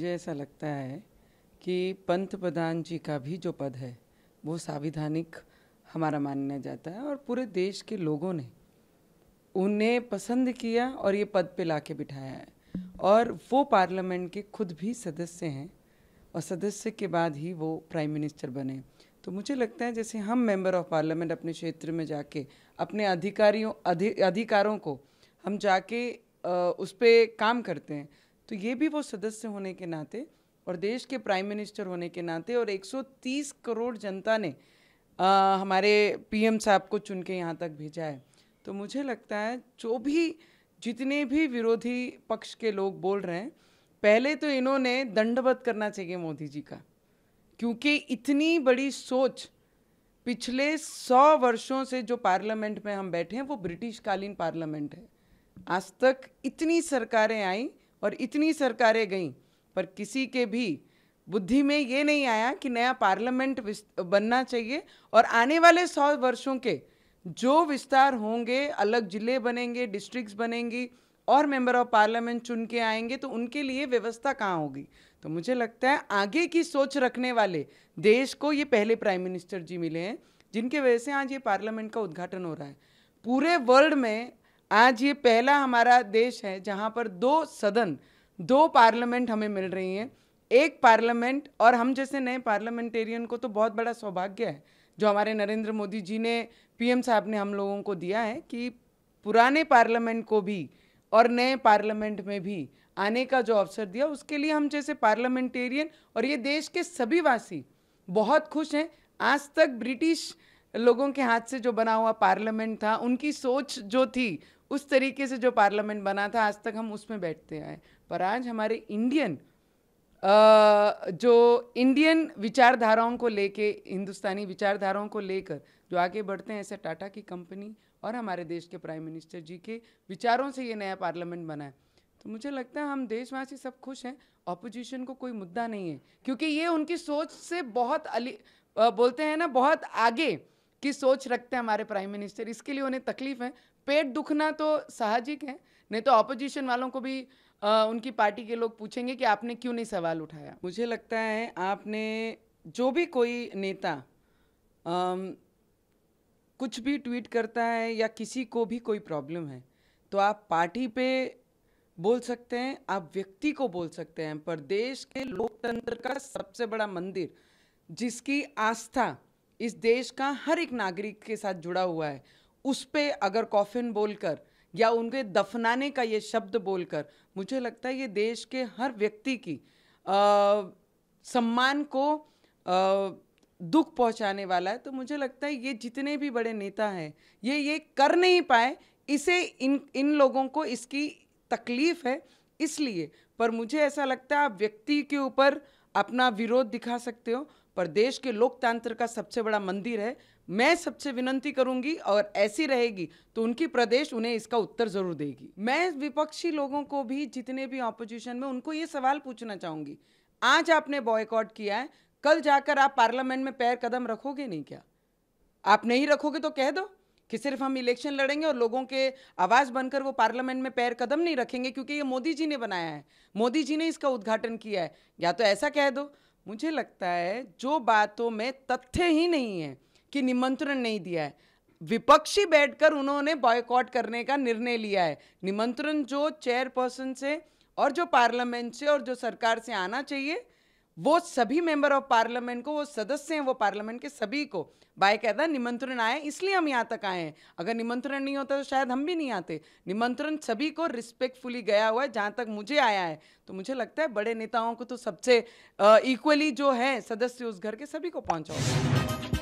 मुझे ऐसा लगता है कि पंथ प्रधान जी का भी जो पद है वो संविधानिक हमारा मानना जाता है और पूरे देश के लोगों ने उन्हें पसंद किया और ये पद पे ला के बिठाया है और वो पार्लियामेंट के खुद भी सदस्य हैं और सदस्य के बाद ही वो प्राइम मिनिस्टर बने तो मुझे लगता है जैसे हम मेंबर ऑफ पार्लियामेंट अपने क्षेत्र में जाके अपने अधिकारियों अधि, अधिकारों को हम जाके आ, उस पर काम करते हैं तो ये भी वो सदस्य होने के नाते और देश के प्राइम मिनिस्टर होने के नाते और 130 करोड़ जनता ने आ, हमारे पीएम साहब को चुन के यहाँ तक भेजा है तो मुझे लगता है जो भी जितने भी विरोधी पक्ष के लोग बोल रहे हैं पहले तो इन्होंने दंडवत करना चाहिए मोदी जी का क्योंकि इतनी बड़ी सोच पिछले सौ वर्षों से जो पार्लियामेंट में हम बैठे हैं वो ब्रिटिशकालीन पार्लियामेंट है आज तक इतनी सरकारें आई और इतनी सरकारें गईं पर किसी के भी बुद्धि में ये नहीं आया कि नया पार्लियामेंट बनना चाहिए और आने वाले सौ वर्षों के जो विस्तार होंगे अलग जिले बनेंगे डिस्ट्रिक्ट्स बनेंगी और मेंबर ऑफ पार्लियामेंट चुन के आएंगे तो उनके लिए व्यवस्था कहाँ होगी तो मुझे लगता है आगे की सोच रखने वाले देश को ये पहले प्राइम मिनिस्टर जी मिले हैं जिनके वजह से आज ये पार्लियामेंट का उद्घाटन हो रहा है पूरे वर्ल्ड में आज ये पहला हमारा देश है जहाँ पर दो सदन दो पार्लियामेंट हमें मिल रही हैं एक पार्लियामेंट और हम जैसे नए पार्लियामेंटेरियन को तो बहुत बड़ा सौभाग्य है जो हमारे नरेंद्र मोदी जी ने पीएम साहब ने हम लोगों को दिया है कि पुराने पार्लियामेंट को भी और नए पार्लियामेंट में भी आने का जो अवसर दिया उसके लिए हम जैसे पार्लियामेंटेरियन और ये देश के सभी वासी बहुत खुश हैं आज तक ब्रिटिश लोगों के हाथ से जो बना हुआ पार्लियामेंट था उनकी सोच जो थी उस तरीके से जो पार्लियामेंट बना था आज तक हम उसमें बैठते आए पर आज हमारे इंडियन जो इंडियन विचारधाराओं को लेके हिंदुस्तानी विचारधाराओं को लेकर जो आगे बढ़ते हैं ऐसे टाटा की कंपनी और हमारे देश के प्राइम मिनिस्टर जी के विचारों से ये नया पार्लियामेंट बना है तो मुझे लगता है हम देशवासी सब खुश हैं ऑपोजिशन को कोई मुद्दा नहीं है क्योंकि ये उनकी सोच से बहुत अली बोलते हैं ना बहुत आगे की सोच रखते हैं हमारे प्राइम मिनिस्टर इसके लिए उन्हें तकलीफ है पेट दुखना तो साहजिक है नहीं तो अपोजिशन वालों को भी आ, उनकी पार्टी के लोग पूछेंगे कि आपने क्यों नहीं सवाल उठाया मुझे लगता है आपने जो भी कोई नेता आ, कुछ भी ट्वीट करता है या किसी को भी कोई प्रॉब्लम है तो आप पार्टी पे बोल सकते हैं आप व्यक्ति को बोल सकते हैं पर देश के लोकतंत्र का सबसे बड़ा मंदिर जिसकी आस्था इस देश का हर एक नागरिक के साथ जुड़ा हुआ है उस पर अगर कॉफिन बोलकर या उनके दफनाने का ये शब्द बोलकर मुझे लगता है ये देश के हर व्यक्ति की आ, सम्मान को आ, दुख पहुंचाने वाला है तो मुझे लगता है ये जितने भी बड़े नेता हैं ये ये कर नहीं पाए इसे इन इन लोगों को इसकी तकलीफ है इसलिए पर मुझे ऐसा लगता है आप व्यक्ति के ऊपर अपना विरोध दिखा सकते हो देश के लोकतंत्र का सबसे बड़ा मंदिर है मैं सबसे विनंती करूंगी और ऐसी रहेगी तो उनकी प्रदेश उन्हें इसका उत्तर जरूर देगी मैं विपक्षी लोगों को भी जितने भी ऑपोजिशन में उनको ये सवाल पूछना चाहूंगी आज आपने बॉयकॉट किया है कल जाकर आप पार्लियामेंट में पैर कदम रखोगे नहीं क्या आप नहीं रखोगे तो कह दो कि सिर्फ हम इलेक्शन लड़ेंगे और लोगों के आवाज़ बनकर वो पार्लियामेंट में पैर कदम नहीं रखेंगे क्योंकि ये मोदी जी ने बनाया है मोदी जी ने इसका उद्घाटन किया है या तो ऐसा कह दो मुझे लगता है जो बातों में तथ्य ही नहीं है कि निमंत्रण नहीं दिया है विपक्षी बैठकर उन्होंने बॉयकॉट करने का निर्णय लिया है निमंत्रण जो चेयरपर्सन से और जो पार्लियामेंट से और जो सरकार से आना चाहिए वो सभी मेंबर ऑफ पार्लियामेंट को वो सदस्य हैं वो पार्लियामेंट के सभी को बाकायदा निमंत्रण आए इसलिए हम यहाँ तक आए हैं अगर निमंत्रण नहीं होता तो शायद हम भी नहीं आते निमंत्रण सभी को रिस्पेक्टफुली गया हुआ है जहाँ तक मुझे आया है तो मुझे लगता है बड़े नेताओं को तो सबसे इक्वली जो है सदस्य उस घर के सभी को पहुँचाओ